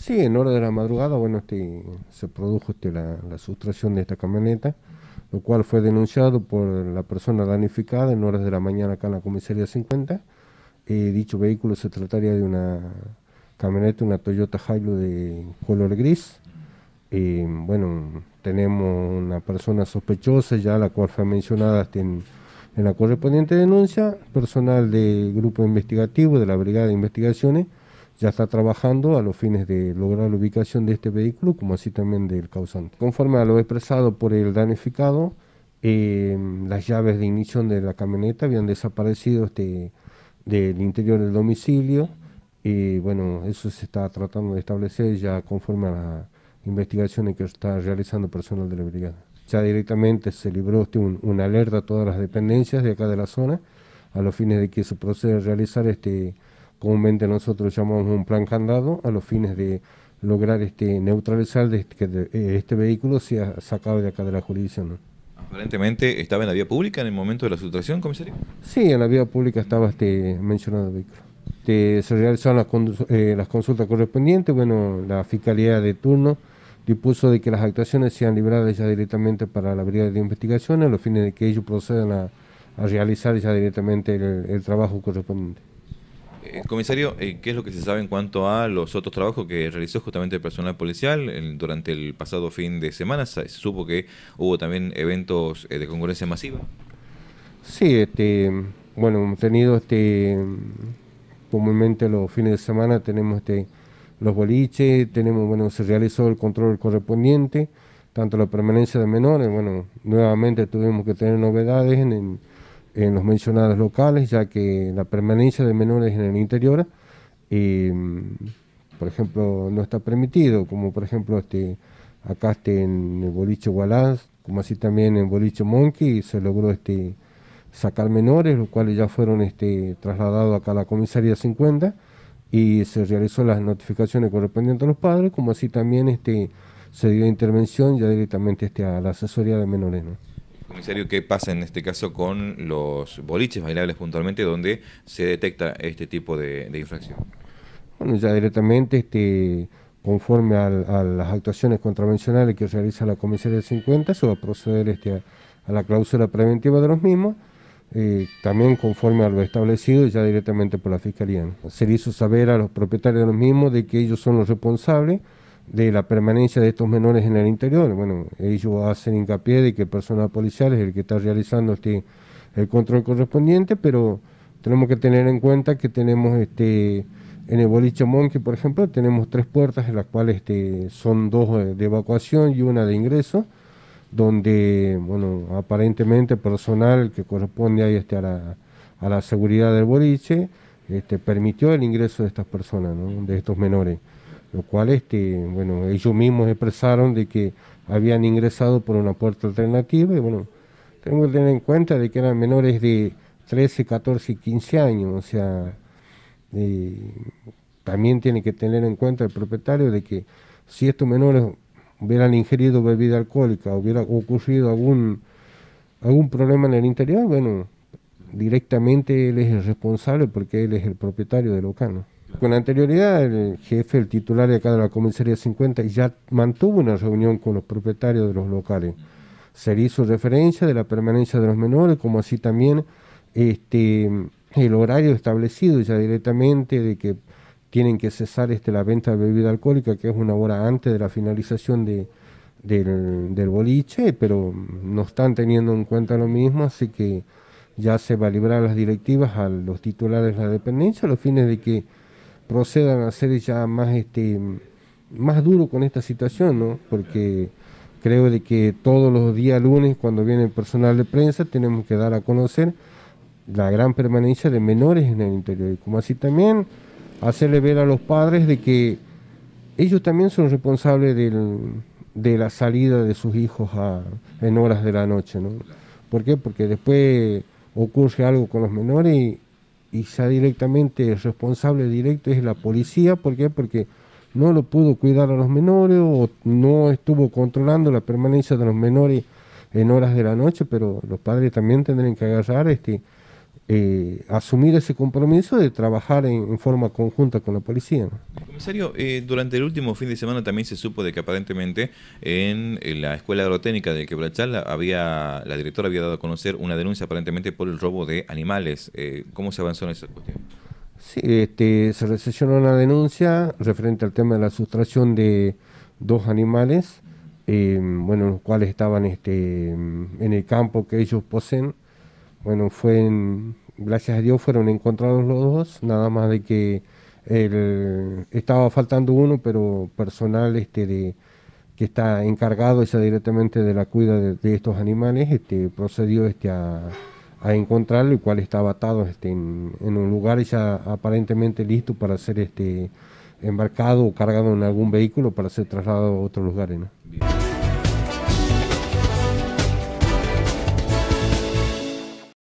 Sí, en hora de la madrugada, bueno, este, se produjo este, la, sustracción de esta camioneta, lo cual fue denunciado por la persona danificada en horas de la mañana acá en la comisaría 50. Eh, dicho vehículo se trataría de una camioneta, una Toyota Hilux de color gris. Eh, bueno, tenemos una persona sospechosa, ya la cual fue mencionada este, en la correspondiente denuncia, personal del grupo investigativo de la Brigada de Investigaciones ya está trabajando a los fines de lograr la ubicación de este vehículo, como así también del causante. Conforme a lo expresado por el danificado, em, las llaves de ignición de la camioneta habían desaparecido este, del interior del domicilio. Y bueno, eso se está tratando de establecer ya conforme a las investigaciones que está realizando personal de la brigada. Ya directamente se libró este, un, una alerta a todas las dependencias de acá de la zona a los fines de que se proceda a realizar este comúnmente nosotros llamamos un plan candado, a los fines de lograr este neutralizar este, que eh, este vehículo sea sacado de acá de la jurisdicción. Aparentemente estaba en la vía pública en el momento de la sustracción, comisario. Sí, en la vía pública estaba este mencionado vehículo. Este, se realizaron eh, las, consultas correspondientes, bueno, la fiscalía de turno dispuso de que las actuaciones sean libradas ya directamente para la brigada de investigación a los fines de que ellos procedan a, realizar ya directamente el trabajo correspondiente. Eh, comisario, eh, ¿qué es lo que se sabe en cuanto a los otros trabajos que realizó justamente el personal policial durante el pasado fin de semana? Se supo que hubo también eventos eh, de concurrencia masiva. Sí, este, bueno, hemos tenido este, comúnmente los fines de semana tenemos este, los boliches, tenemos, bueno, se realizó el control correspondiente, tanto la permanencia de menores, bueno, nuevamente tuvimos que tener novedades en, en en los mencionados locales, ya que la permanencia de menores en el interior, em, por ejemplo, no está permitido, como por ejemplo este, acá este, en el boliche Gualaz, como así también en boliche Monkey, se logró este, sacar menores, los cuales ya fueron este, trasladados acá a la comisaría 50 y se realizó las notificaciones correspondientes a los padres, como así también este, se dio intervención ya directamente este, a la asesoría de menores comisario, ¿qué pasa en este caso con los boliches bailables puntualmente donde se detecta este tipo de, infracción? Bueno, ya directamente, este, conforme a las actuaciones contravencionales que realiza la comisaría del 50, se va a proceder este, a, la cláusula preventiva de los mismos. Eh, también conforme a lo establecido ya directamente por la Fiscalía. Se hizo saber a los propietarios de los mismos de que ellos son los responsables de la permanencia de estos menores en el interior. Bueno, ellos hacen hincapié de que el personal policial es el que está realizando este, el control correspondiente, pero tenemos que tener en cuenta que tenemos este en el boliche Monkey, por ejemplo, tenemos tres puertas, en las cuales este, son dos de evacuación y una de ingreso, donde, bueno, aparentemente personal que corresponde ahí este, a, la, a la seguridad del boliche este, permitió el ingreso de estas personas, de estos menores lo cual este, bueno, ellos mismos expresaron de que habían ingresado por una puerta alternativa y bueno, tengo que tener en cuenta de que eran menores de 13, 14 y 15 años, o sea, eh, también tiene que tener en cuenta el propietario de que si estos menores hubieran ingerido bebida alcohólica, hubiera ocurrido algún, algún problema en el interior, bueno, directamente él es el responsable porque él es el propietario del local. Con anterioridad, el jefe, el titular de acá de la comisaría 50, ya mantuvo una reunión con los propietarios de los locales. Se le hizo referencia de la permanencia de los menores, como así también este, el horario establecido ya directamente de que tienen que cesar este, la venta de bebida alcohólica, que es una hora antes de la finalización de, del, del, boliche, pero no están teniendo en cuenta lo mismo, así que ya se va a librar las directivas a los titulares de la dependencia a los fines de que procedan a ser ya más este más duro con esta situación, ¿no? Porque creo de que todos los días lunes cuando viene el personal de prensa tenemos que dar a conocer la gran permanencia de menores en el interior y como así también hacerle ver a los padres de que ellos también son responsables del, de la salida de sus hijos en horas de la noche, ¿no? ¿Por qué? Porque después ocurre algo con los menores y y ya directamente el responsable directo es la policía, ¿por qué? Porque no lo pudo cuidar a los menores o no estuvo controlando la permanencia de los menores en horas de la noche, pero los padres también tendrían que agarrar este eh, asumir ese compromiso de trabajar en, forma conjunta con la policía. Comisario, eh, durante el último fin de semana también se supo de que aparentemente en, la Escuela Agrotécnica de Quebrachal había, la directora había dado a conocer una denuncia aparentemente por el robo de animales. Eh, ¿Cómo se avanzó en esa cuestión? Sí, este, se recesionó una denuncia referente al tema de la sustracción de dos animales, bueno, los cuales estaban este, en el campo que ellos poseen. Bueno, fue en, gracias a Dios fueron encontrados los dos, nada más de que estaba faltando uno, pero personal este que está encargado ya directamente de la cuida de, estos animales, este, procedió este a, encontrarlo, el cual estaba atado este, en, un lugar ya aparentemente listo para ser este embarcado o cargado en algún vehículo para ser trasladado a otros lugares. ¿no?